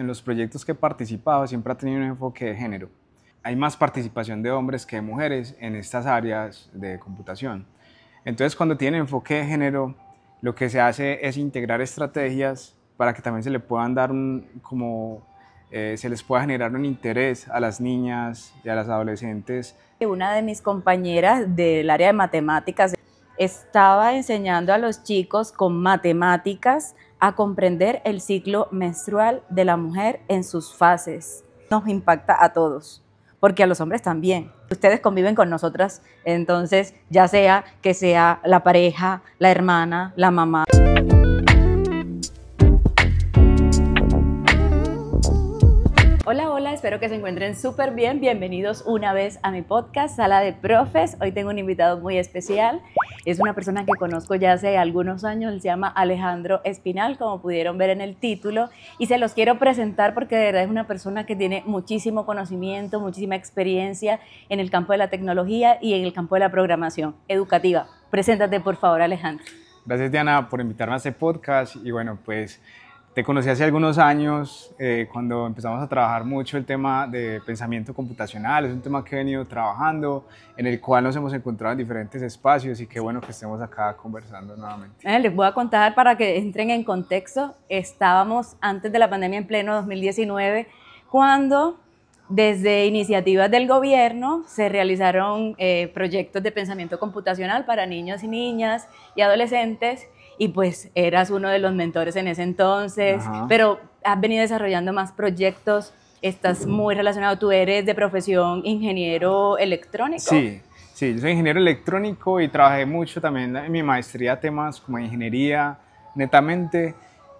en los proyectos que he participado siempre ha tenido un enfoque de género. Hay más participación de hombres que de mujeres en estas áreas de computación. Entonces, cuando tiene enfoque de género, lo que se hace es integrar estrategias para que también se le puedan dar como eh, se les pueda generar un interés a las niñas y a las adolescentes. Una de mis compañeras del área de matemáticas estaba enseñando a los chicos con matemáticas a comprender el ciclo menstrual de la mujer en sus fases. Nos impacta a todos, porque a los hombres también. Ustedes conviven con nosotras, entonces ya sea que sea la pareja, la hermana, la mamá. Hola, hola, espero que se encuentren súper bien. Bienvenidos una vez a mi podcast, Sala de Profes. Hoy tengo un invitado muy especial. Es una persona que conozco ya hace algunos años, se llama Alejandro Espinal, como pudieron ver en el título. Y se los quiero presentar porque de verdad es una persona que tiene muchísimo conocimiento, muchísima experiencia en el campo de la tecnología y en el campo de la programación educativa. Preséntate, por favor, Alejandro. Gracias, Diana, por invitarme a este podcast. Y bueno, pues te conocí hace algunos años eh, cuando empezamos a trabajar mucho el tema de pensamiento computacional. Es un tema que he venido trabajando, en el cual nos hemos encontrado en diferentes espacios y qué bueno que estemos acá conversando nuevamente. les voy a contar para que entren en contexto. Estábamos antes de la pandemia en pleno 2019 cuando desde iniciativas del gobierno se realizaron eh, proyectos de pensamiento computacional para niños y niñas y adolescentes y pues eras uno de los mentores en ese entonces, pero has venido desarrollando más proyectos, estás muy relacionado, tú eres de profesión ingeniero electrónico. Sí, sí, yo soy ingeniero electrónico y trabajé mucho también en mi maestría temas como ingeniería, netamente.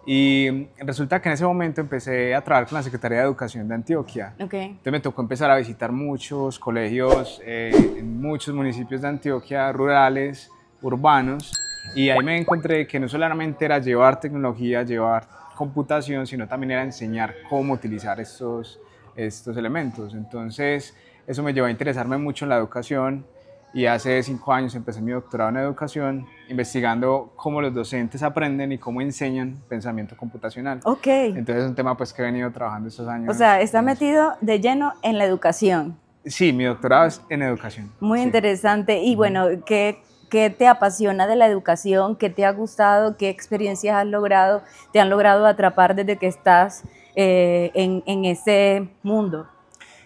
Y resulta que en ese momento empecé a trabajar con la Secretaría de Educación de Antioquia. Okay. Entonces me tocó empezar a visitar muchos colegios eh, en muchos municipios de Antioquia, rurales, urbanos. Y ahí me encontré que no solamente era llevar tecnología, llevar computación, sino también era enseñar cómo utilizar estos, estos elementos. Entonces, eso me llevó a interesarme mucho en la educación y hace cinco años empecé mi doctorado en educación investigando cómo los docentes aprenden y cómo enseñan pensamiento computacional. Ok. Entonces es un tema pues que he venido trabajando estos años. O sea, está metido de lleno en la educación. Sí, mi doctorado es en educación. Muy interesante. Y bueno, ¿qué qué te apasiona de la educación, qué te ha gustado, qué experiencias has logrado, te han logrado atrapar desde que estás eh, en, ese mundo.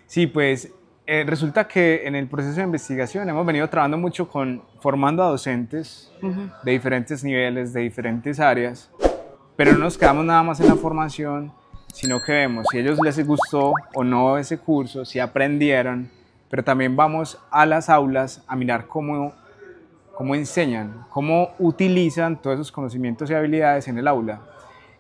Sí, pues eh, resulta que en el proceso de investigación hemos venido trabajando mucho con formando a docentes de diferentes niveles, de diferentes áreas, pero no nos quedamos nada más en la formación, sino que vemos si a ellos les gustó o no ese curso, si aprendieron, pero también vamos a las aulas a mirar cómo cómo enseñan, cómo utilizan todos esos conocimientos y habilidades en el aula.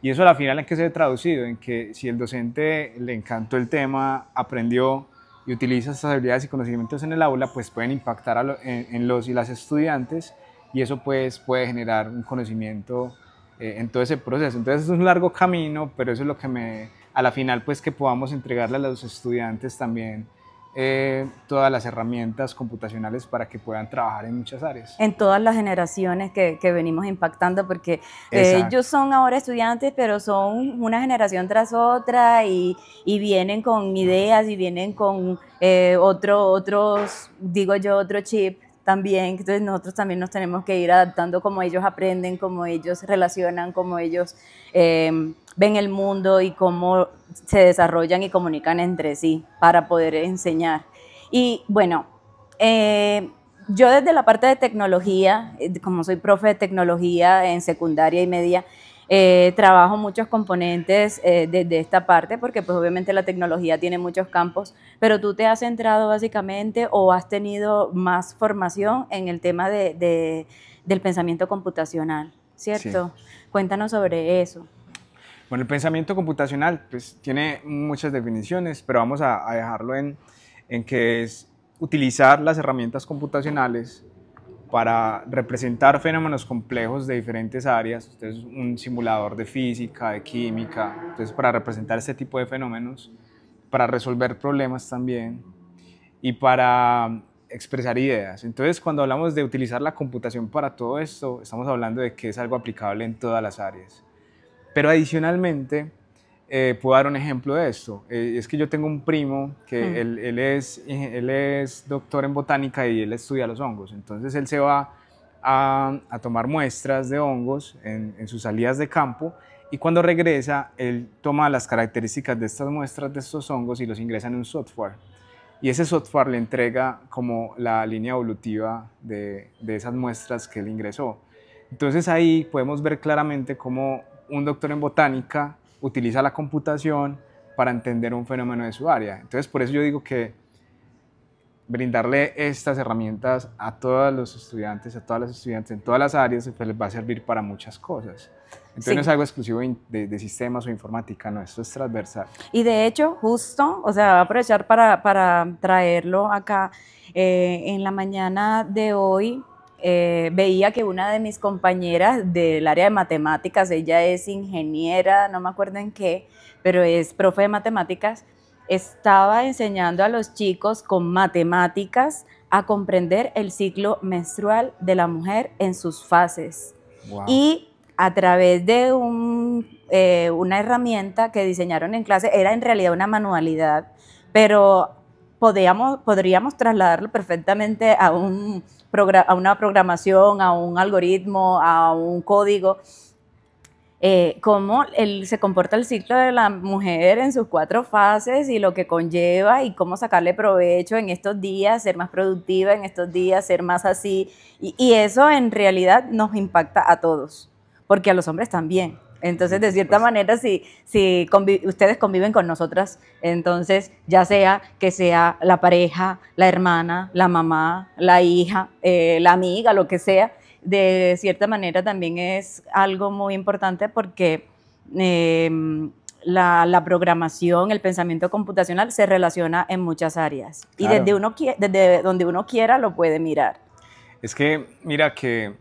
Y eso a la final en que se ha traducido, en que si el docente le encantó el tema, aprendió y utiliza esas habilidades y conocimientos en el aula, pues pueden impactar en, los y las estudiantes y eso pues puede generar un conocimiento eh, en todo ese proceso. Entonces es un largo camino, pero eso es lo que me, a la final pues que podamos entregarle a los estudiantes también eh, todas las herramientas computacionales para que puedan trabajar en muchas áreas. En todas las generaciones que, venimos impactando, porque eh, ellos son ahora estudiantes, pero son una generación tras otra y, vienen con ideas y vienen con eh, otro, otros, digo yo, otro chip también, entonces nosotros también nos tenemos que ir adaptando como ellos aprenden, como ellos relacionan, como ellos eh, ven el mundo y cómo se desarrollan y comunican entre sí para poder enseñar. Y bueno, eh, yo desde la parte de tecnología, eh, como soy profe de tecnología en secundaria y media, eh, trabajo muchos componentes eh, de, esta parte porque pues obviamente la tecnología tiene muchos campos, pero tú te has centrado básicamente o has tenido más formación en el tema del pensamiento computacional, ¿cierto? Cuéntanos sobre eso. Bueno, el pensamiento computacional pues tiene muchas definiciones, pero vamos a, dejarlo en, en que es utilizar las herramientas computacionales para representar fenómenos complejos de diferentes áreas, entonces un simulador de física, de química, entonces para representar este tipo de fenómenos, para resolver problemas también y para expresar ideas. Entonces cuando hablamos de utilizar la computación para todo esto, estamos hablando de que es algo aplicable en todas las áreas. Pero adicionalmente, eh, puedo dar un ejemplo de esto. Eh, es que yo tengo un primo que mm. él, él, es, él es doctor en botánica y él estudia los hongos. Entonces él se va a, a tomar muestras de hongos en, en, sus salidas de campo y cuando regresa él toma las características de estas muestras de estos hongos y los ingresa en un software. Y ese software le entrega como la línea evolutiva de, de esas muestras que él ingresó. Entonces ahí podemos ver claramente cómo un doctor en botánica utiliza la computación para entender un fenómeno de su área. Entonces, por eso yo digo que brindarle estas herramientas a todos los estudiantes, a todas las estudiantes en todas las áreas, pues les va a servir para muchas cosas. Entonces no es algo exclusivo de, sistemas o informática, no, esto es transversal. Y de hecho, justo, o sea, voy a aprovechar para, para traerlo acá. Eh, en la mañana de hoy eh, veía que una de mis compañeras del área de matemáticas, ella es ingeniera, no me acuerdo en qué, pero es profe de matemáticas, estaba enseñando a los chicos con matemáticas a comprender el ciclo menstrual de la mujer en sus fases. Y a través de un, eh, una herramienta que diseñaron en clase, era en realidad una manualidad, pero podríamos trasladarlo perfectamente a, un, a una programación, a un algoritmo, a un código. Eh, cómo se comporta el ciclo de la mujer en sus cuatro fases y lo que conlleva y cómo sacarle provecho en estos días, ser más productiva en estos días, ser más así. Y, y eso en realidad nos impacta a todos, porque a los hombres también. Entonces, de cierta manera, si, si ustedes conviven con nosotras, entonces ya sea que sea la pareja, la hermana, la mamá, la hija, eh, la amiga, lo que sea, de cierta manera también es algo muy importante porque em, la, programación, el pensamiento computacional se relaciona en muchas áreas y desde, uno, desde donde uno quiera lo puede mirar. Es que, mira que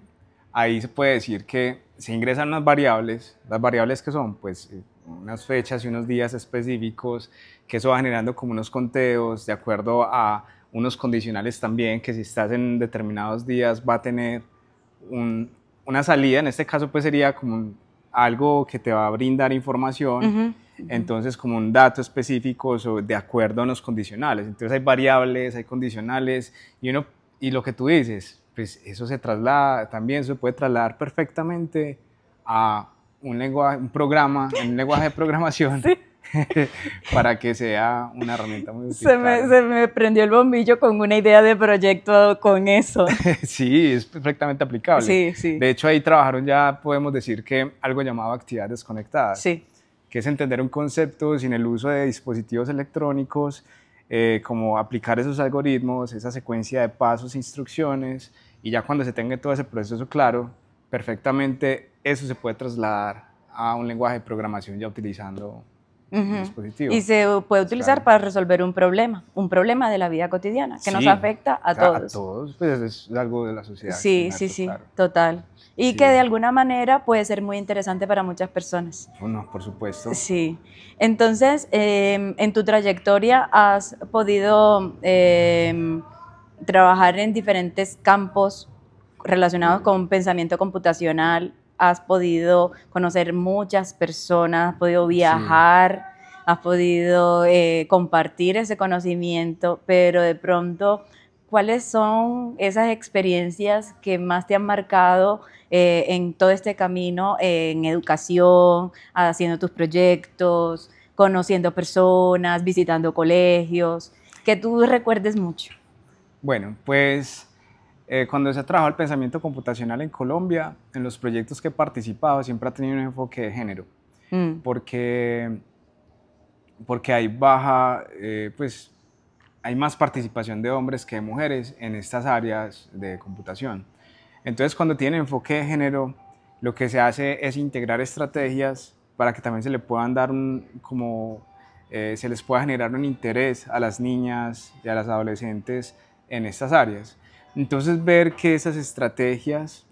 ahí se puede decir que se ingresan unas variables, las variables que son pues eh, unas fechas y unos días específicos, que eso va generando como unos conteos de acuerdo a unos condicionales también, que si estás en determinados días va a tener una salida, en este caso pues sería como algo que te va a brindar información, entonces como un dato específico o de acuerdo a unos condicionales, entonces hay variables, hay condicionales y, uno, y lo que tú dices, pues eso se traslada, también se puede trasladar perfectamente a un, lenguaje, un programa, un lenguaje de programación. para que sea una herramienta muy útil. Se me, prendió el bombillo con una idea de proyecto con eso. sí, es perfectamente aplicable. De hecho, ahí trabajaron ya, podemos decir que algo llamado actividades conectadas, Que es entender un concepto sin el uso de dispositivos electrónicos, eh, como aplicar esos algoritmos, esa secuencia de pasos, e instrucciones, y ya cuando se tenga todo ese proceso claro, perfectamente eso se puede trasladar a un lenguaje de programación ya utilizando Uh dispositivo. Y se puede pues utilizar para resolver un problema, un problema de la vida cotidiana que nos afecta a todos. A todos, pues es algo de la sociedad. Sí, sí, sí, total. Y que de alguna manera puede ser muy interesante para muchas personas. Bueno, por supuesto. Sí. Entonces, em, en tu trayectoria has podido... Em, trabajar en diferentes campos relacionados con pensamiento computacional, has podido conocer muchas personas, has podido viajar, has podido eh, compartir ese conocimiento, pero de pronto, ¿cuáles son esas experiencias que más te han marcado eh, en todo este camino, en educación, haciendo tus proyectos, conociendo personas, visitando colegios, que tú recuerdes mucho? Bueno, pues eh, cuando se ha trabajado el pensamiento computacional en Colombia, en los proyectos que he participado siempre ha tenido un enfoque de género, mm. porque, hay baja, eh, pues hay más participación de hombres que de mujeres en estas áreas de computación. Entonces, cuando tiene enfoque de género, lo que se hace es integrar estrategias para que también se le puedan dar como, eh, se les pueda generar un interés a las niñas y a las adolescentes en estas áreas. Entonces ver que esas estrategias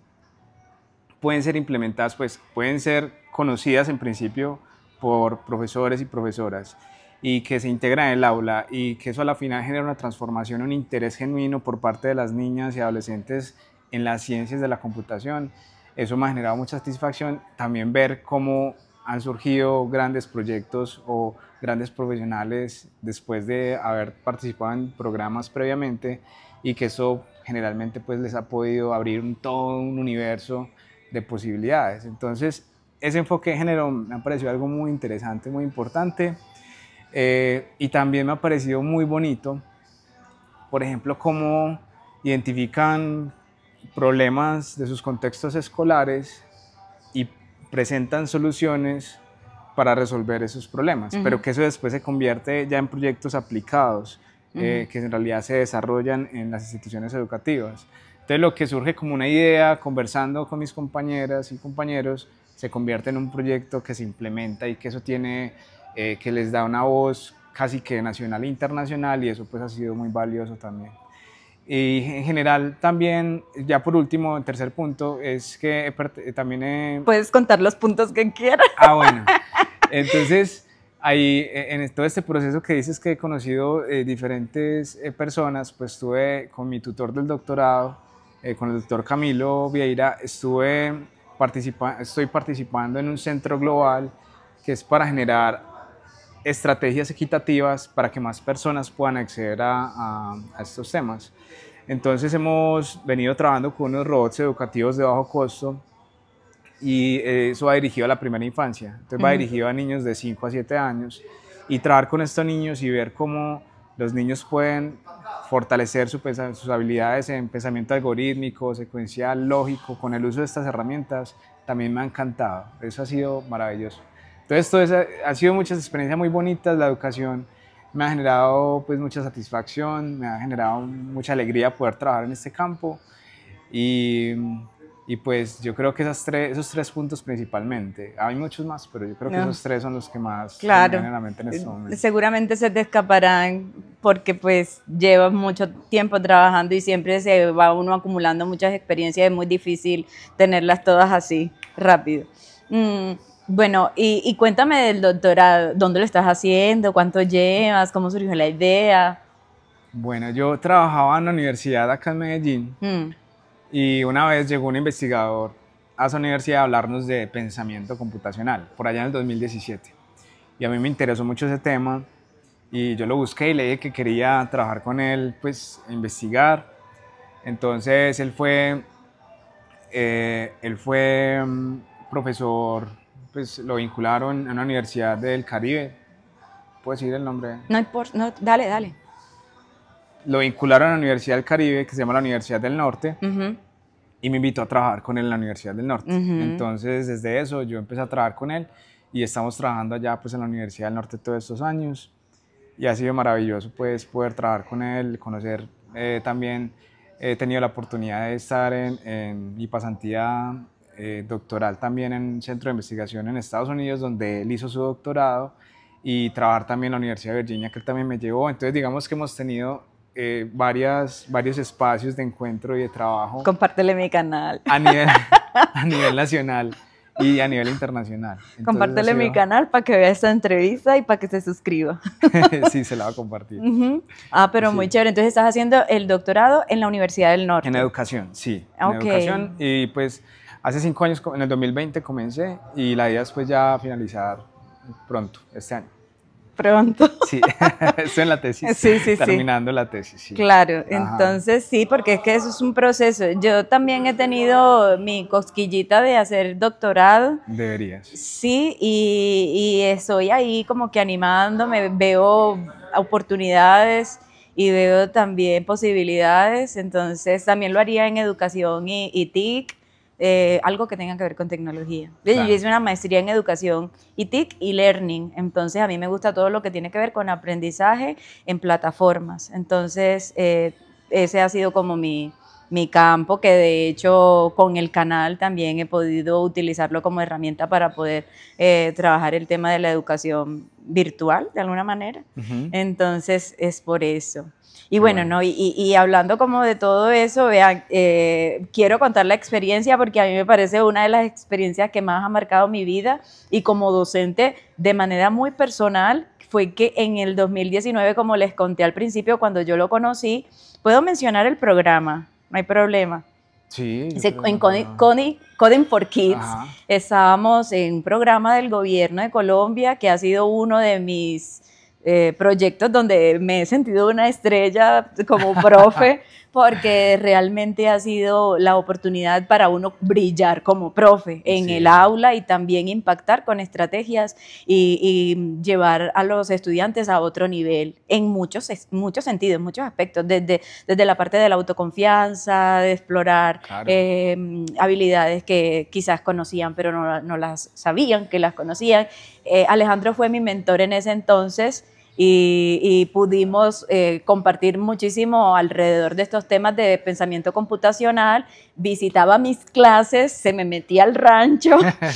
pueden ser implementadas, pues pueden ser conocidas en principio por profesores y profesoras y que se integran en el aula y que eso a la final genera una transformación, un interés genuino por parte de las niñas y adolescentes en las ciencias de la computación. Eso me ha generado mucha satisfacción. También ver cómo han surgido grandes proyectos o grandes profesionales después de haber participado en programas previamente y que eso generalmente pues les ha podido abrir un, todo un universo de posibilidades. Entonces, ese enfoque de género me ha parecido algo muy interesante, muy importante eh, y también me ha parecido muy bonito, por ejemplo, cómo identifican problemas de sus contextos escolares presentan soluciones para resolver esos problemas, pero que eso después se convierte ya en proyectos aplicados, eh, que en realidad se desarrollan en las instituciones educativas. Entonces lo que surge como una idea, conversando con mis compañeras y compañeros, se convierte en un proyecto que se implementa y que eso tiene, eh, que les da una voz casi que nacional e internacional y eso pues ha sido muy valioso también. Y en general también, ya por último, el tercer punto es que eh, también... He... Eh, Puedes contar los puntos que quieras. Ah, bueno. Entonces, ahí eh, en todo este proceso que dices que he conocido diferentes personas, pues estuve con mi tutor del doctorado, con el doctor Camilo Vieira, estuve estoy participando en un centro global que es para generar estrategias equitativas para que más personas puedan acceder a, estos temas. Entonces hemos venido trabajando con unos robots educativos de bajo costo y eh, eso va dirigido a la primera infancia, entonces va dirigido a niños de 5 a 7 años y trabajar con estos niños y ver cómo los niños pueden fortalecer su sus habilidades en pensamiento algorítmico, secuencial, lógico, con el uso de estas herramientas, también me ha encantado, eso ha sido maravilloso. Entonces, todo eso, ha sido muchas experiencias muy bonitas, la educación me ha generado pues mucha satisfacción, me ha generado mucha alegría poder trabajar en este campo y, pues yo creo que esas tres, esos tres puntos principalmente, hay muchos más, pero yo creo que esos tres son los que más claro. en este eh, Seguramente se te escaparán porque pues llevas mucho tiempo trabajando y siempre se va uno acumulando muchas experiencias, es muy difícil tenerlas todas así rápido. Mm, bueno, y, cuéntame del doctorado, ¿dónde lo estás haciendo? ¿Cuánto llevas? ¿Cómo surgió la idea? Bueno, yo trabajaba en la universidad acá en Medellín mm. y una vez llegó un investigador a esa universidad a hablarnos de pensamiento computacional, por allá en el 2017. Y a mí me interesó mucho ese tema y yo lo busqué y le dije que quería trabajar con él, pues e investigar. Entonces él fue, eh, él fue mm, profesor pues lo vincularon a una universidad del Caribe. ¿puedes decir el nombre? No importa, no, dale, dale. Lo vincularon a la Universidad del Caribe, que se llama la Universidad del Norte, y me invitó a trabajar con él en la Universidad del Norte. Entonces, desde eso, yo empecé a trabajar con él y estamos trabajando allá pues en la Universidad del Norte todos estos años y ha sido maravilloso pues poder trabajar con él, conocer eh, también, he tenido la oportunidad de estar en, en mi pasantía eh, doctoral también en un centro de investigación en Estados Unidos, donde él hizo su doctorado y trabajar también en la Universidad de Virginia, que él también me llevó. Entonces, digamos que hemos tenido eh, varias, varios espacios de encuentro y de trabajo. Compártele mi canal. A nivel, a nivel nacional y a nivel internacional. Compártele mi canal para que vea esta entrevista y para que se suscriba. sí, se la va a compartir. Ah, pero muy chévere. Entonces estás haciendo el doctorado en la Universidad del Norte. En educación, sí. En educación y pues Hace cinco años, en el 2020 comencé y la idea es pues ya finalizar pronto, este año. Pronto. Sí, estoy en la tesis. Sí, sí, terminando la tesis. Claro, entonces sí, porque es que eso es un proceso. Yo también he tenido mi cosquillita de hacer doctorado. Deberías. Sí, y, estoy ahí como que animándome, veo oportunidades y veo también posibilidades, entonces también lo haría en educación y TIC eh, algo que tenga que ver con tecnología. Yo hice una maestría en educación y TIC y learning, entonces a mí me gusta todo lo que tiene que ver con aprendizaje en plataformas. Entonces, eh, ese ha sido como mi, campo, que de hecho con el canal también he podido utilizarlo como herramienta para poder eh, trabajar el tema de la educación virtual de alguna manera. Entonces es por eso. Y bueno, ¿no? Y, hablando como de todo eso, vean, eh, quiero contar la experiencia porque a mí me parece una de las experiencias que más ha marcado mi vida y como docente de manera muy personal fue que en el 2019, como les conté al principio, cuando yo lo conocí, puedo mencionar el programa, no hay problema. Sí. en Coding, for Kids estábamos en un programa del gobierno de Colombia que ha sido uno de mis eh, proyectos donde me he sentido una estrella como profe, porque realmente ha sido la oportunidad para uno brillar como profe en el aula y también impactar con estrategias y, llevar a los estudiantes a otro nivel en muchos, muchos sentidos, muchos aspectos, desde, desde la parte de la autoconfianza, de explorar em, habilidades que quizás conocían pero no, no las sabían que las conocían. Eh, Alejandro fue mi mentor en ese entonces y, pudimos eh, compartir muchísimo alrededor de estos temas de pensamiento computacional. Visitaba mis clases, se me metía al rancho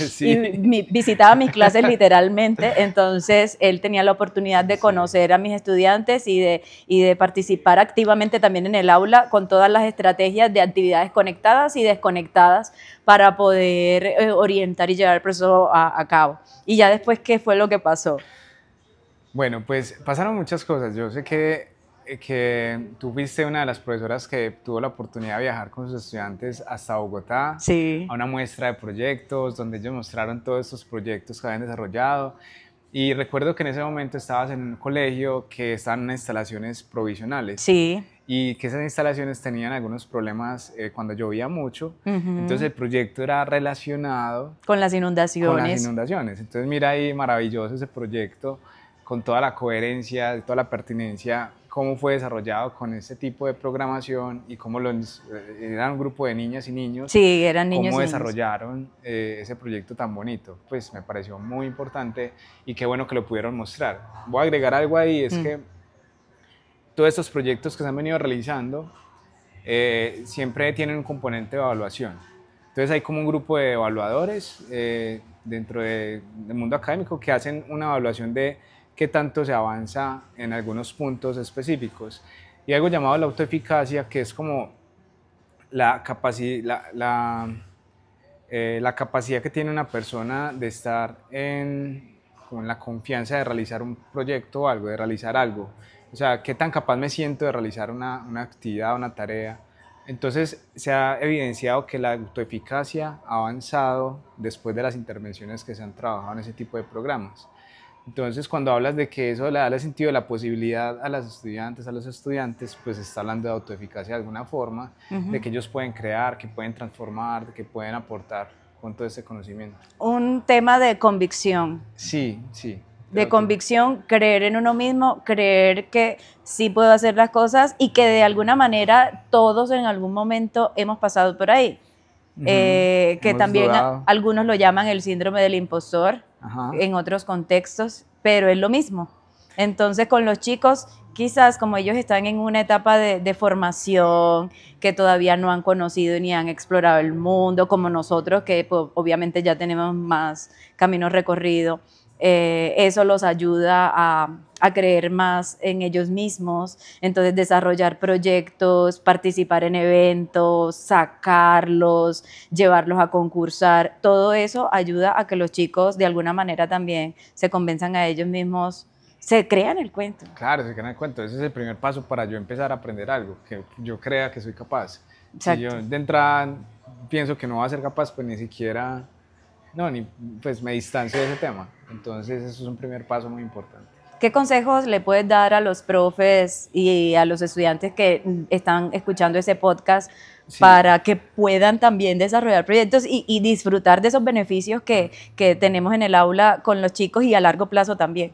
visitaba mis clases literalmente. Entonces él tenía la oportunidad de conocer a mis estudiantes y de, participar activamente también en el aula con todas las estrategias de actividades conectadas y desconectadas para poder eh, orientar y llevar el proceso a cabo. Y ya después, ¿qué fue lo que pasó? Bueno, pues pasaron muchas cosas. Yo sé que, eh, que tú fuiste una de las profesoras que tuvo la oportunidad de viajar con sus estudiantes hasta Bogotá sí. a una muestra de proyectos donde ellos mostraron todos estos proyectos que habían desarrollado. Y recuerdo que en ese momento estabas en un colegio que estaban en instalaciones provisionales. Sí. Y que esas instalaciones tenían algunos problemas eh, cuando llovía mucho. Entonces el proyecto era relacionado. Con las inundaciones. Con las inundaciones. Entonces mira ahí, maravilloso ese proyecto con toda la coherencia, toda la pertinencia, cómo fue desarrollado con este tipo de programación y cómo los, eh, era un grupo de niñas y niños. Sí, eran niños. Cómo desarrollaron eh, ese proyecto tan bonito. Pues me pareció muy importante y qué bueno que lo pudieron mostrar. Voy a agregar algo ahí, es mm. que todos estos proyectos que se han venido realizando eh, siempre tienen un componente de evaluación. Entonces hay como un grupo de evaluadores dentro del mundo académico que hacen una evaluación de qué tanto se avanza en algunos puntos específicos. Y algo llamado la autoeficacia, que es como la, eh, la, capacidad que tiene una persona de estar en, con la confianza de realizar un proyecto o algo, de realizar algo. O sea, qué tan capaz me siento de realizar una, una actividad, una tarea. Entonces se ha evidenciado que la autoeficacia ha avanzado después de las intervenciones que se han trabajado en ese tipo de programas. Entonces, cuando hablas de que eso le da el sentido de la posibilidad a las estudiantes, a los estudiantes, pues está hablando de autoeficacia de alguna forma, de que ellos pueden crear, que pueden transformar, que pueden aportar con todo ese conocimiento. Un tema de convicción. Sí, sí. De convicción, creer en uno mismo, creer que sí puedo hacer las cosas y que de alguna manera todos en algún momento hemos pasado por ahí. Eh, que también algunos lo llaman el síndrome del impostor en otros contextos, pero es lo mismo. Entonces con los chicos, quizás como ellos están en una etapa de, formación, que todavía no han conocido ni han explorado el mundo, como nosotros, que obviamente ya tenemos más camino recorrido, eh, eso los ayuda a a creer más en ellos mismos, entonces desarrollar proyectos, participar en eventos, sacarlos, llevarlos a concursar, todo eso ayuda a que los chicos de alguna manera también se convenzan a ellos mismos se crean el cuento. Claro, se crean el cuento. Ese es el primer paso para yo empezar a aprender algo, que yo crea que soy capaz. Si yo de entrada pienso que no va a ser capaz, pues ni siquiera, no, pues me distancio de ese tema. Entonces, eso es un primer paso muy importante. ¿Qué consejos le puedes dar a los profes y a los estudiantes que están escuchando ese podcast para que puedan también desarrollar proyectos y, disfrutar de esos beneficios que, que, tenemos en el aula con los chicos y a largo plazo también?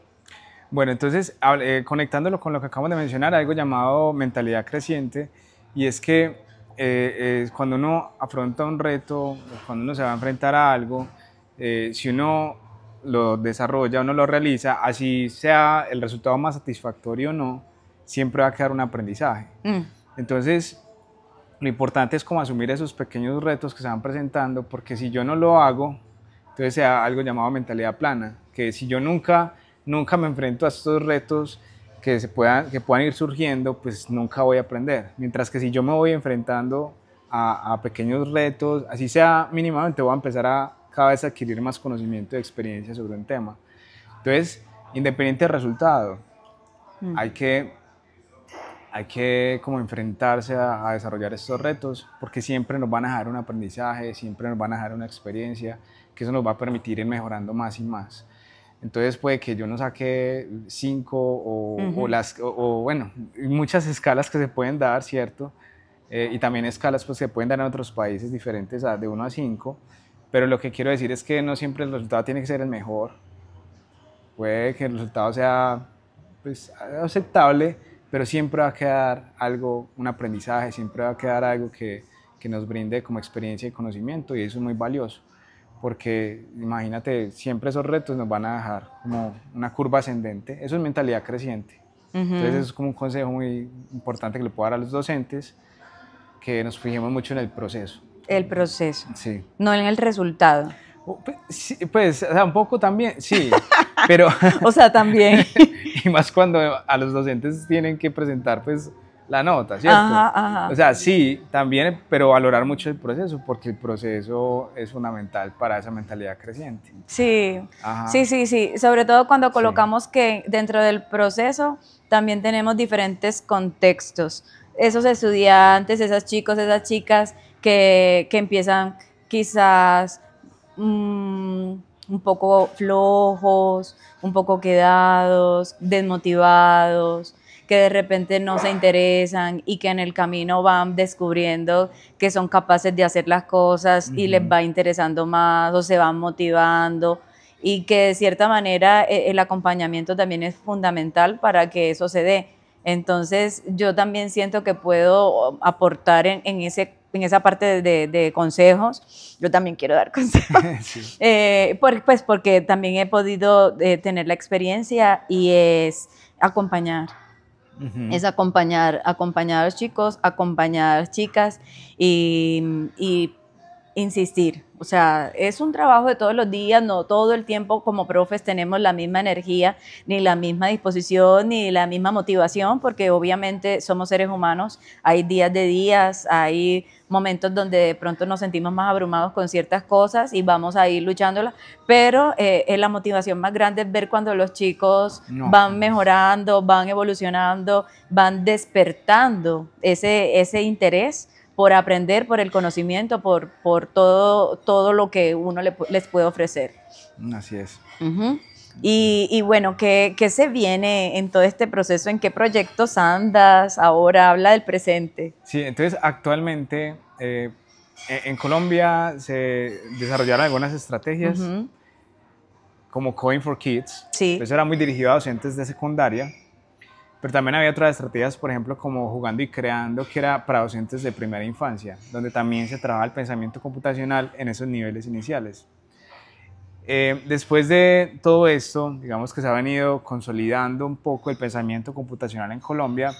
Bueno, entonces, eh, conectándolo con lo que acabamos de mencionar, algo llamado mentalidad creciente, y es que eh, cuando uno afronta un reto, cuando uno se va a enfrentar a algo, eh, si uno lo desarrolla, no lo realiza, así sea el resultado más satisfactorio o no, siempre va a quedar un aprendizaje. Mm. Entonces, lo importante es como asumir esos pequeños retos que se van presentando, porque si yo no lo hago, entonces sea algo llamado mentalidad plana, que si yo nunca, nunca me enfrento a estos retos que, se puedan, que puedan ir surgiendo, pues nunca voy a aprender. Mientras que si yo me voy enfrentando a pequeños retos, así sea mínimamente, voy a empezar a, cada vez adquirir más conocimiento y experiencia sobre un tema. Entonces, independiente del resultado, mm. hay que hay que como enfrentarse a, desarrollar estos retos porque siempre nos van a dar un aprendizaje, siempre nos van a dar una experiencia que eso nos va a permitir ir mejorando más y más. Entonces puede que yo no saque cinco o, o las, o, bueno, muchas escalas que se pueden dar, ¿cierto? Eh, y también escalas pues, que se pueden dar en otros países diferentes de 1 a 5. Pero lo que quiero decir es que no siempre el resultado tiene que ser el mejor. Puede que el resultado sea pues, aceptable, pero siempre va a quedar algo, un aprendizaje, siempre va a quedar algo que, que nos brinde como experiencia y conocimiento y eso es muy valioso porque imagínate, siempre esos retos nos van a dejar como una curva ascendente, eso es mentalidad creciente. Entonces eso es como un consejo muy importante que le puedo dar a los docentes, que nos fijemos mucho en el proceso, el proceso, no en el resultado. Oh, pues, tampoco también, sí, pero... o sea, también. y más cuando a los docentes tienen que presentar, pues, la nota, ¿cierto? O sea, sí, también, pero valorar mucho el proceso, porque el proceso es fundamental para esa mentalidad creciente. Sí, sí, sí, sí, sobre todo cuando colocamos que dentro del proceso también tenemos diferentes contextos. Esos estudiantes, esos chicos, esas chicas, que, empiezan quizás mm, un poco flojos, un poco quedados, desmotivados, que de repente no se interesan y que en el camino van descubriendo que son capaces de hacer las cosas y les va interesando más o se van motivando y que de cierta manera eh, el acompañamiento también es fundamental para que eso se dé. Entonces yo también siento que puedo aportar en, en ese en esa parte de, consejos, yo también quiero dar consejos, eh, pues porque también he podido eh, tener la experiencia y es acompañar. Es acompañar, acompañar a los chicos, acompañar a las chicas y, y insistir. O sea, es un trabajo de todos los días, no todo el tiempo como profes tenemos la misma energía, ni la misma disposición, ni la misma motivación, porque obviamente somos seres humanos, hay días de días, hay momentos donde de pronto nos sentimos más abrumados con ciertas cosas y vamos a ir luchándolas, pero eh, es la motivación más grande ver cuando los chicos van mejorando, van evolucionando, van despertando ese, ese interés por aprender, por el conocimiento, por, por todo, todo lo que uno les puede ofrecer. Mm, así es. y, bueno, ¿qué, ¿qué, se viene en todo este proceso? ¿En qué proyectos andas ahora? Habla del presente. Sí, entonces actualmente eh, e, en Colombia se desarrollaron algunas estrategias como Coin for Kids. Sí. Eso era muy dirigido a docentes de secundaria pero también había otras estrategias, por ejemplo, como jugando y creando, que era para docentes de primera infancia, donde también se trabaja el pensamiento computacional en esos niveles iniciales. Eh, después de todo esto, digamos que se ha venido consolidando un poco el pensamiento computacional en Colombia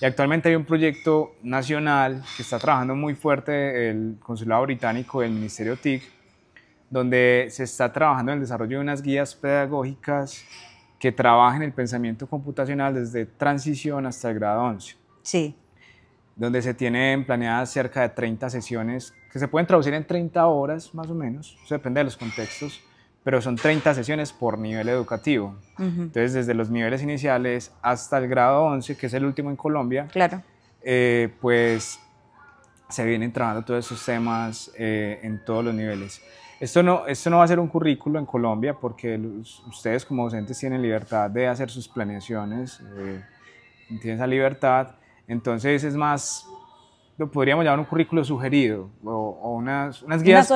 y actualmente hay un proyecto nacional que está trabajando muy fuerte el Consulado Británico del Ministerio TIC, donde se está trabajando en el desarrollo de unas guías pedagógicas que trabaja en el pensamiento computacional desde transición hasta el grado 11. Sí. Donde se tienen planeadas cerca de 30 sesiones que se pueden traducir en 30 horas más o menos, eso depende de los contextos, pero son 30 sesiones por nivel educativo. Entonces, desde los niveles iniciales hasta el grado 11, que es el último en Colombia, claro. Eh, pues se vienen trabajando todos esos temas eh, en todos los niveles. Esto no, no va a ser un currículo en Colombia porque ustedes como docentes tienen libertad de hacer sus planeaciones, eh, tienen esa libertad. Entonces es más, lo podríamos llamar un currículo sugerido o, unas, guías.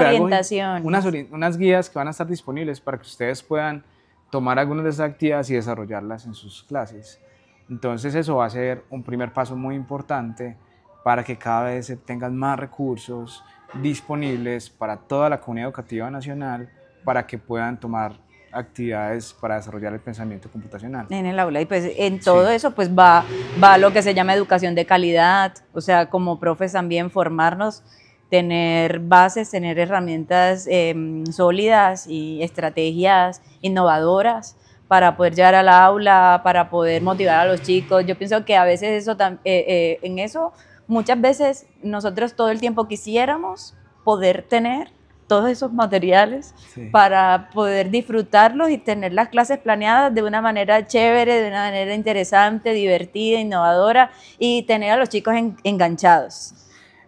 Unas unas guías que van a estar disponibles para que ustedes puedan tomar algunas de esas actividades y desarrollarlas en sus clases. Entonces eso va a ser un primer paso muy importante para que cada vez tengan más recursos disponibles para toda la comunidad educativa nacional para que puedan tomar actividades para desarrollar el pensamiento computacional. En el aula. Y pues en todo eso pues va, va lo que se llama educación de calidad, o sea, como profes también formarnos, tener bases, tener herramientas em, sólidas y estrategias innovadoras para poder llegar al aula, para poder motivar a los chicos. Yo pienso que a veces eso eh, eh, en eso muchas veces nosotros todo el tiempo quisiéramos poder tener todos esos materiales para poder disfrutarlos y tener las clases planeadas de una manera chévere, de una manera interesante, divertida, innovadora y tener a los chicos enganchados.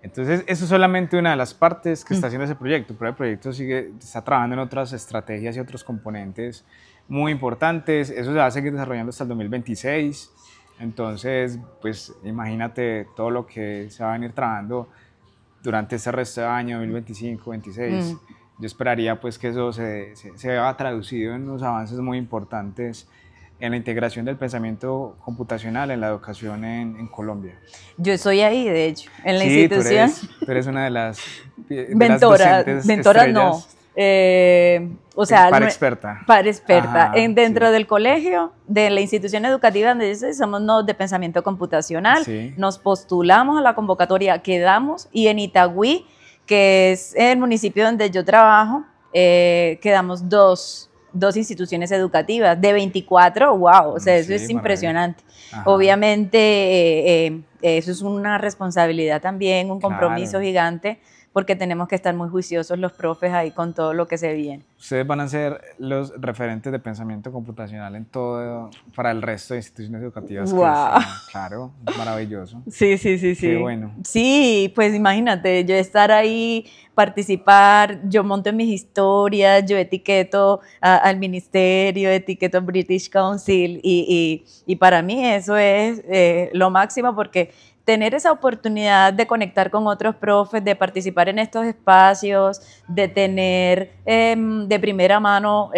Entonces, eso es solamente una de las partes que mm. está haciendo ese proyecto, pero el proyecto sigue, está trabajando en otras estrategias y otros componentes muy importantes. Eso se va a seguir desarrollando hasta el 2026. Entonces, pues imagínate todo lo que se va a venir trabajando durante este resto de año, 2025, 2026. Mm. Yo esperaría pues que eso se, se, vea traducido en unos avances muy importantes en la integración del pensamiento computacional en la educación en, Colombia. Yo estoy ahí, de hecho, en la institución. Tú eres, tú eres una de las... mentoras, mentoras no, eh, o sea, para experta. Para experta. en, dentro del colegio, de la institución educativa somos nodos de pensamiento computacional, nos postulamos a la convocatoria, quedamos y en Itagüí, que es el municipio donde yo trabajo, eh, quedamos dos, dos instituciones educativas de 24, wow, o sea, mm, eso es impresionante. Obviamente, eh, eso es una responsabilidad también, un compromiso gigante porque tenemos que estar muy juiciosos los profes ahí con todo lo que se viene. Ustedes van a ser los referentes de pensamiento computacional en todo, para el resto de instituciones educativas. Wow. claro, maravilloso. Sí, sí, sí, sí. Qué bueno. Sí, pues imagínate, yo estar ahí, participar, yo monto mis historias, yo etiqueto al ministerio, etiqueto British Council y, y, y para mí eso es eh, lo máximo porque tener esa oportunidad de conectar con otros profes, de participar en estos espacios, de tener em, de primera mano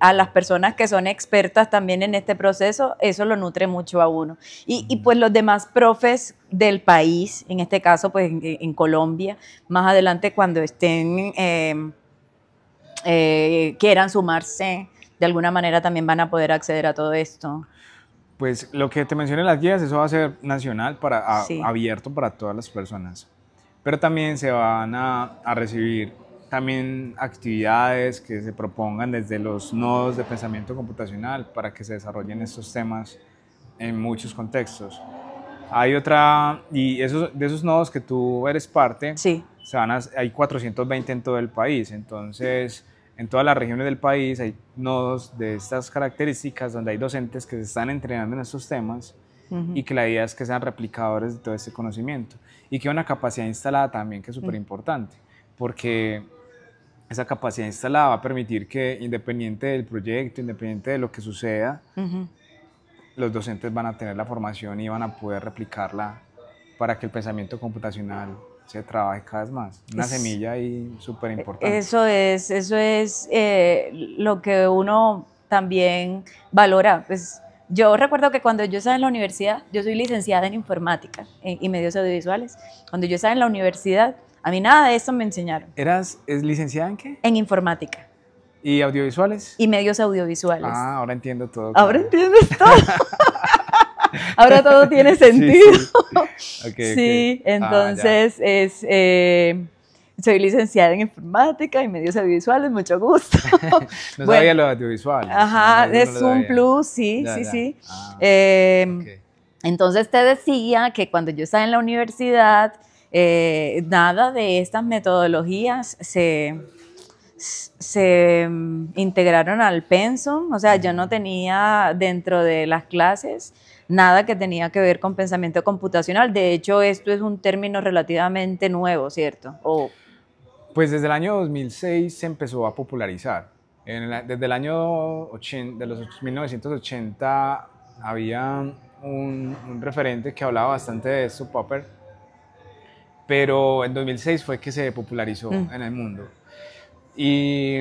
a las personas que son expertas también en este proceso, eso lo nutre mucho a uno. Y, pues los demás profes del país, en este caso pues en, Colombia, más adelante cuando estén, em, eh, quieran sumarse, de alguna manera también van a poder acceder a todo esto pues lo que te mencioné en las guías, eso va a ser nacional, para, abierto para todas las personas. Pero también se van a, recibir también actividades que se propongan desde los nodos de pensamiento computacional para que se desarrollen estos temas en muchos contextos. Hay otra, y esos, de esos nodos que tú eres parte, sí. se van a, hay 420 en todo el país, entonces en todas las regiones del país hay nodos de estas características donde hay docentes que se están entrenando en estos temas y que la idea es que sean replicadores de todo ese conocimiento y que una capacidad instalada también que es súper importante porque esa capacidad instalada va a permitir que independiente del proyecto, independiente de lo que suceda, los docentes van a tener la formación y van a poder replicarla para que el pensamiento computacional se trabaje cada vez más. Una semilla ahí súper importante. Eso es, eso es eh, lo que uno también valora. Pues yo recuerdo que cuando yo estaba en la universidad, yo soy licenciada en informática y medios audiovisuales. Cuando yo estaba en la universidad, a mí nada de eso me enseñaron. ¿Eras es licenciada en qué? En informática. ¿Y audiovisuales? Y medios audiovisuales. Ah, ahora entiendo todo. Ahora entiendes todo. ahora todo tiene sentido. Sí, ah, entonces es... Eh, soy licenciada en informática y medios audiovisuales, mucho gusto. no sabía lo audiovisual. Ajá, es un plus, sí, sí, sí. Ah, em, entonces te decía que cuando yo estaba en la universidad, eh, nada de estas metodologías se, se em, integraron al pensum, o sea, yo no tenía dentro de las clases nada que tenía que ver con pensamiento computacional. De hecho, esto es un término relativamente nuevo, ¿cierto? O... Pues desde el año 2006 se empezó a popularizar. desde el año 80, de los 1980 había un, referente que hablaba bastante de esto, Popper, pero en 2006 fue que se popularizó mm. en el mundo. Y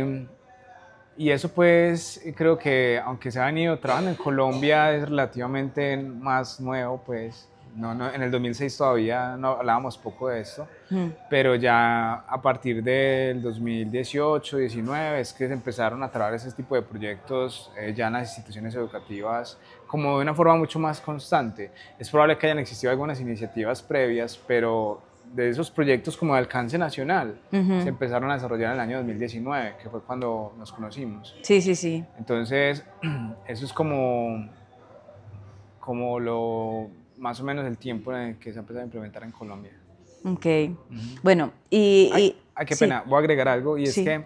y eso pues creo que aunque se ha venido trabajando en Colombia es relativamente más nuevo, pues no, no, en el 2006 todavía no hablábamos poco de esto, hmm. pero ya a partir del 2018, 19 es que se empezaron a trabajar ese tipo de proyectos eh, ya en las instituciones educativas como de una forma mucho más constante. Es probable que hayan existido algunas iniciativas previas, pero de esos proyectos como de alcance nacional se empezaron a desarrollar en el año 2019, que fue cuando nos conocimos. Sí, sí, sí. Entonces, eso es como, como lo más o menos el tiempo en el que se ha a implementar en Colombia. Ok. Bueno, y... ah qué pena, voy a agregar algo y es que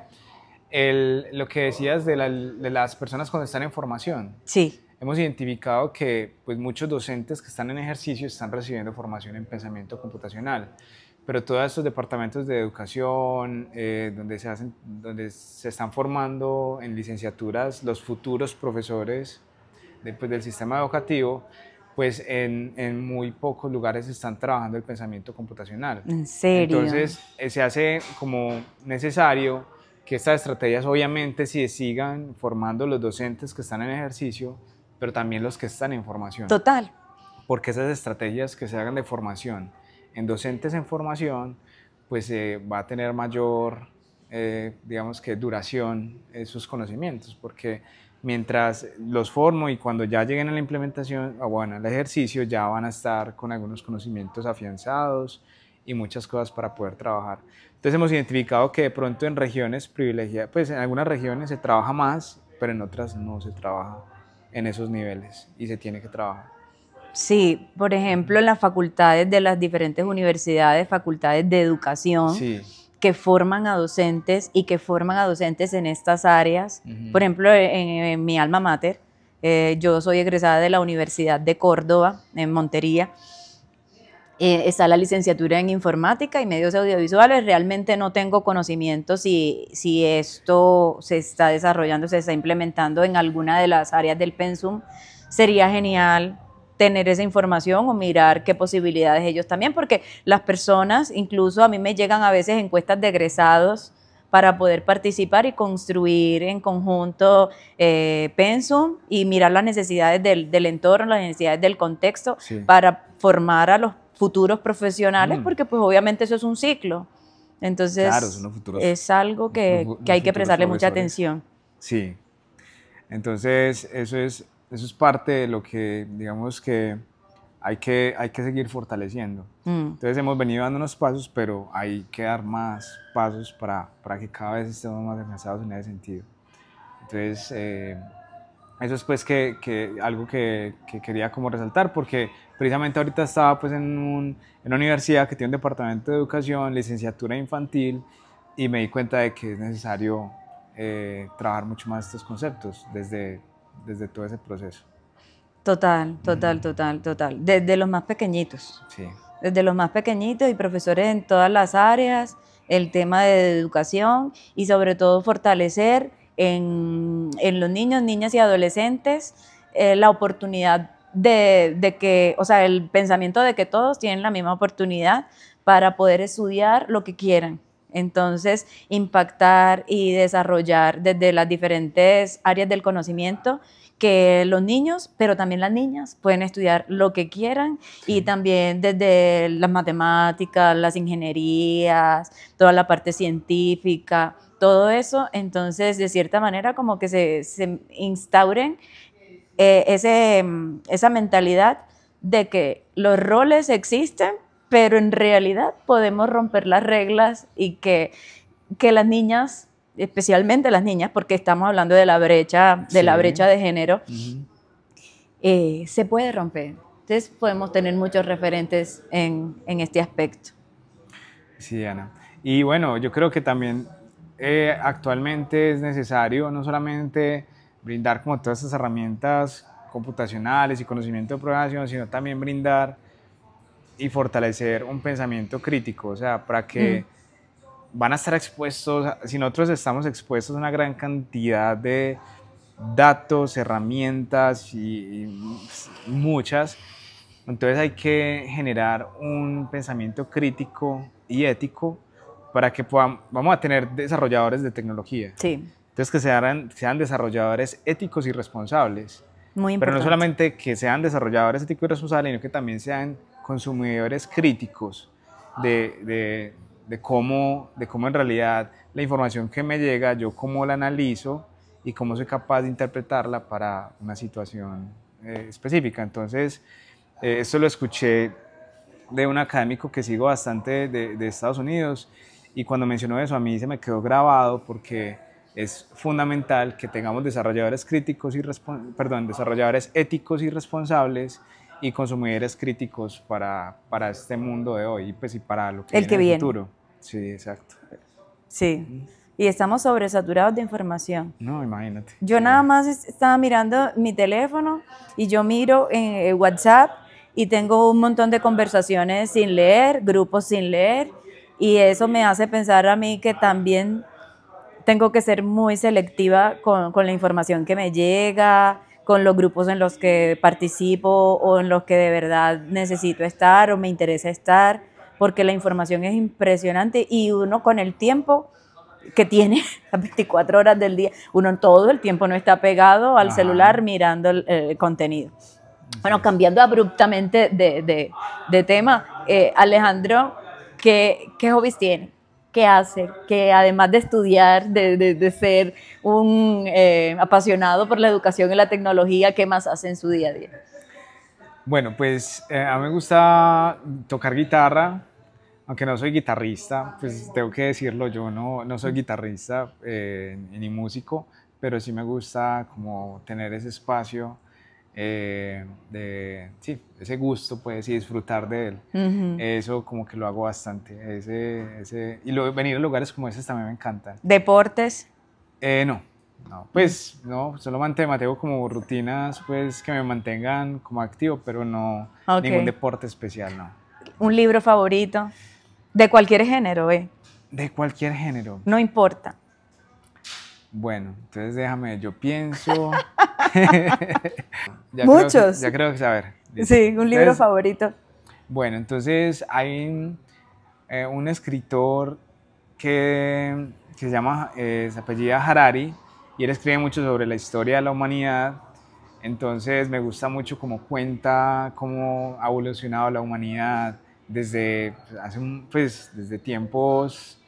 el, lo que decías de, de las personas cuando están en formación. Sí hemos identificado que pues, muchos docentes que están en ejercicio están recibiendo formación en pensamiento computacional, pero todos estos departamentos de educación, eh, donde, se hacen, donde se están formando en licenciaturas los futuros profesores pues, del sistema educativo, pues en, muy pocos lugares están trabajando el pensamiento computacional. ¿En serio? Entonces eh, se hace como necesario que estas estrategias obviamente si sigan formando los docentes que están en ejercicio, pero también los que están en formación. Total. Porque esas estrategias que se hagan de formación en docentes en formación, pues eh, va a tener mayor, eh, digamos que, duración esos conocimientos, porque mientras los formo y cuando ya lleguen a la implementación, o ah, bueno, al ejercicio, ya van a estar con algunos conocimientos afianzados y muchas cosas para poder trabajar. Entonces hemos identificado que de pronto en regiones privilegiadas, pues en algunas regiones se trabaja más, pero en otras no se trabaja en esos niveles y se tiene que trabajar. Sí, por ejemplo, en las facultades de las diferentes universidades, facultades de educación, que forman a docentes y que forman a docentes en estas áreas. Por ejemplo, en, mi alma mater, eh, yo soy egresada de la Universidad de Córdoba, en Montería, eh, está la licenciatura en informática y medios audiovisuales. Realmente no tengo conocimiento si, si esto se está desarrollando, se está implementando en alguna de las áreas del pensum. Sería genial tener esa información o mirar qué posibilidades ellos también, porque las personas, incluso a mí me llegan a veces encuestas de egresados para poder participar y construir en conjunto eh, Pensum y mirar las necesidades del, del entorno, las necesidades del contexto para formar a los futuros profesionales, mm. porque pues obviamente eso es un ciclo. Entonces, es algo que, que hay que prestarle mucha atención. Sí. Entonces, eso es, eso es parte de lo que, digamos que hay que, hay que seguir fortaleciendo. Mm. Entonces, hemos venido dando unos pasos, pero hay que dar más pasos para, para que cada vez estemos más avanzados en ese sentido. Entonces, eh, eso es pues que, algo que, quería como resaltar porque precisamente ahorita estaba pues en, en una universidad que tiene un departamento de educación, licenciatura infantil y me di cuenta de que es necesario eh, trabajar mucho más estos conceptos desde, desde todo ese proceso. Total, total, total, total. Desde los más pequeñitos. Sí. Desde los más pequeñitos y profesores en todas las áreas, el tema de educación y sobre todo fortalecer en, los niños, niñas y adolescentes eh, la oportunidad de, que, o sea, el pensamiento de que todos tienen la misma oportunidad para poder estudiar lo que quieran. Entonces, impactar y desarrollar desde las diferentes áreas del conocimiento que los niños, pero también las niñas, pueden estudiar lo que quieran y también desde las matemáticas, las ingenierías, toda la parte científica, todo eso, entonces de cierta manera como que se, instauren eh, mm, esa mentalidad de que los roles existen, pero en realidad podemos romper las reglas y que, que las niñas, especialmente las niñas, porque estamos hablando de la brecha, de la brecha de género, eh, se puede romper. Entonces podemos tener muchos referentes en, en este aspecto. Sí, Ana. Y bueno, yo creo que también eh, actualmente es necesario no solamente brindar como todas estas herramientas computacionales y conocimiento de programación, sino también brindar y fortalecer un pensamiento crítico, o sea, para que mm. van a estar expuestos, si nosotros estamos expuestos a una gran cantidad de datos, herramientas y muchas, entonces hay que generar un pensamiento crítico y ético para que podamos, vamos a tener desarrolladores de tecnología. Sí. Entonces, que sean, sean desarrolladores éticos y responsables. Muy importante. Pero no solamente que sean desarrolladores éticos y responsables, sino que también sean consumidores críticos de, de, de, cómo, de cómo en realidad la información que me llega, yo cómo la analizo y cómo soy capaz de interpretarla para una situación eh, específica. Entonces, eh, esto lo escuché de un académico que sigo bastante de, de Estados Unidos y cuando mencionó eso, a mí se me quedó grabado porque es fundamental que tengamos desarrolladores críticos y perdón, desarrolladores éticos y responsables y consumidores críticos para, para este mundo de hoy pues, y para lo que el viene en el futuro. Sí, exacto. Sí. Y estamos sobresaturados de información. No, imagínate. Yo nada más estaba mirando mi teléfono y yo miro en eh, WhatsApp y tengo un montón de conversaciones sin leer, grupos sin leer y eso me hace pensar a mí que también tengo que ser muy selectiva con, con la información que me llega, con los grupos en los que participo o en los que de verdad necesito estar o me interesa estar, porque la información es impresionante y uno con el tiempo que tiene las 24 horas del día, uno todo el tiempo no está pegado al celular mirando el, contenido. Bueno, cambiando abruptamente de, de, tema, eh, Alejandro ¿Qué, hobbies tiene? ¿Qué hace? Que además de estudiar, de, ser un eh, apasionado por la educación y la tecnología, ¿qué más hace en su día a día? Bueno, pues eh, a mí me gusta tocar guitarra, aunque no soy guitarrista, pues tengo que decirlo, yo no, no soy guitarrista eh, ni músico, pero sí me gusta como tener ese espacio eh, de sí, ese gusto, pues, y disfrutar de él. Eso como que lo hago bastante. y lo, venir a lugares como esos también me encanta. ¿Deportes? Eh, no, no, pues, no, solo mantengo como rutinas, pues, que me mantengan como activo, pero no ningún deporte especial, no. ¿Un libro favorito? De cualquier género, ¿eh? De cualquier género. No importa. Bueno, entonces déjame, yo pienso. ya Muchos. Creo que, ya creo que saber. Sí, un libro favorito. Bueno, entonces hay eh, un escritor que, se llama, eh, Harari, y él escribe mucho sobre la historia de la humanidad. Entonces me gusta mucho cómo cuenta cómo ha evolucionado la humanidad desde, pues, hace, pues, desde tiempos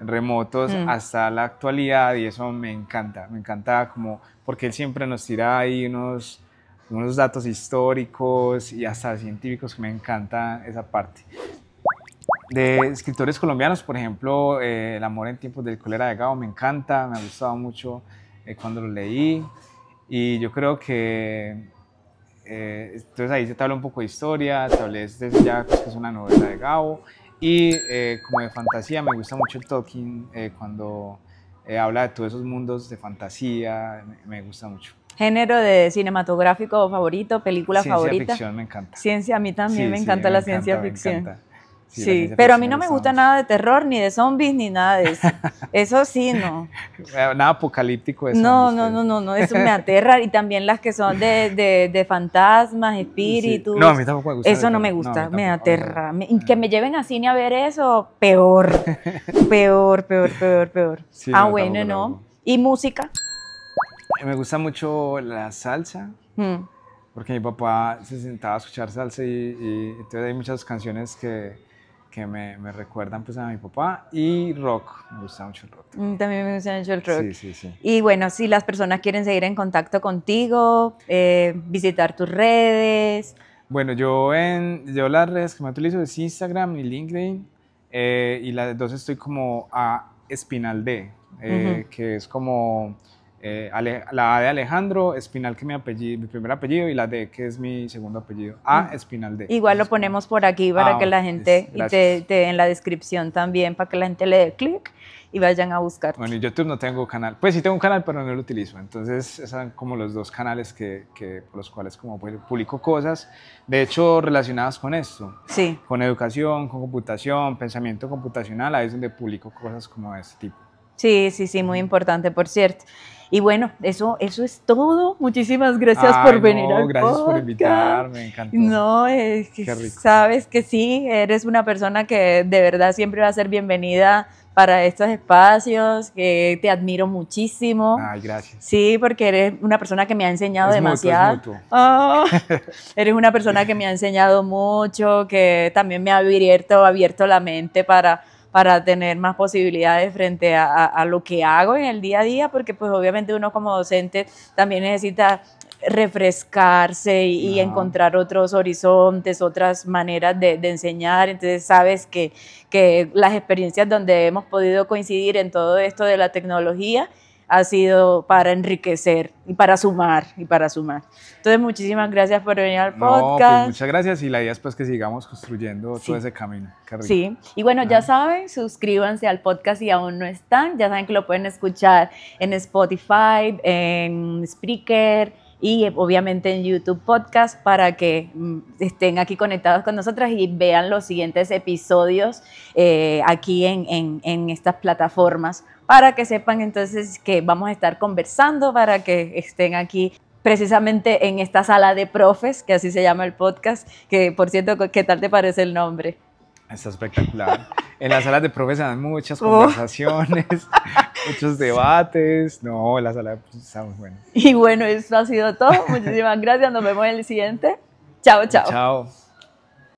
remotos mm. hasta la actualidad y eso me encanta, me encanta como porque él siempre nos tira ahí unos, unos datos históricos y hasta científicos me encanta esa parte. De escritores colombianos, por ejemplo, eh, El amor en tiempos del cólera de Gao me encanta, me ha gustado mucho eh, cuando lo leí y yo creo que eh, entonces ahí se te habla un poco de historia, se hablé ya pues, que es una novela de Gao y eh, como de fantasía, me gusta mucho el Tolkien eh, cuando eh, habla de todos esos mundos de fantasía, me, gusta mucho. ¿Género de cinematográfico favorito, película favorita? Ciencia ficción, me encanta. Ciencia, a mí también me encanta la ciencia ficción. Sí, pero a mí no me gusta nada de terror, ni de zombies, ni nada de eso. Eso sí, no. Eh, nada apocalíptico eso. No, no, no, no, no, eso me aterra. Y también las que son de, fantasmas, espíritus. No, a mí tampoco me gusta. Eso no me gusta, me aterra. que me lleven a cine a ver eso, peor. Peor, peor, peor, peor. ah, bueno, no. ¿Y música? Eh, me gusta mucho la salsa. Mm. porque mi papá se sentaba a escuchar salsa y, y, entonces hay muchas canciones que que me, recuerdan pues a mi papá y rock, me gusta mucho el rock. Mm, también, me gusta mucho el rock. Sí, sí, sí. Y bueno, si las personas quieren seguir en contacto contigo, eh, visitar tus redes. Bueno, yo en yo las redes que me utilizo es Instagram y LinkedIn eh, y las dos estoy como a Espinal D, eh, que es como eh, la A de Alejandro, Espinal, que es mi, mi primer apellido, y la D, que es mi segundo apellido. A, Espinal D. Igual lo ponemos por aquí para ah, que la gente, te, te, en la descripción también, para que la gente le dé clic y vayan a buscar. Bueno, en YouTube no tengo canal. Pues sí tengo un canal, pero no lo utilizo. Entonces, esos son como los dos canales que, que, por los cuales como pues, publico cosas, de hecho, relacionadas con esto. Sí. Con educación, con computación, pensamiento computacional, ahí es donde publico cosas como de este tipo. Sí, sí, sí, muy importante, por cierto. Y bueno, eso, eso es todo. Muchísimas gracias por venir. gracias por invitarme, me encantó. No, es que sabes que sí, eres una persona que de verdad siempre va a ser bienvenida para estos espacios, que te admiro muchísimo. Ay, gracias. Sí, porque eres una persona que me ha enseñado demasiado. Ah, eres una persona que me ha enseñado mucho, que también me ha abierto, abierto la mente para para tener más posibilidades frente a, lo que hago en el día a día, porque pues obviamente uno como docente también necesita refrescarse y, encontrar otros horizontes, otras maneras de, enseñar. Entonces sabes que, que, las experiencias donde hemos podido coincidir en todo esto de la tecnología ha sido para enriquecer y para sumar y para sumar. Entonces, muchísimas gracias por venir al pues, podcast. No, muchas gracias y la idea es pues, que sigamos construyendo todo ese camino. Sí, y bueno, ya saben, suscríbanse al podcast si aún no están, ya saben que lo pueden escuchar en Spotify, en Spreaker, y obviamente en YouTube Podcast para que mm, estén aquí conectados con nosotras y vean los siguientes episodios eh, aquí en estas plataformas para que sepan entonces que vamos a estar conversando, para que estén aquí precisamente en esta sala de profes, que así se llama el podcast, que por cierto, ¿qué tal te parece el nombre? Está espectacular. En la sala de profes se dan muchas oh. conversaciones, muchos debates. No, la sala de profes está muy buena. Y bueno, eso ha sido todo. Muchísimas gracias. Nos vemos en el siguiente. Chao, chao. Chao.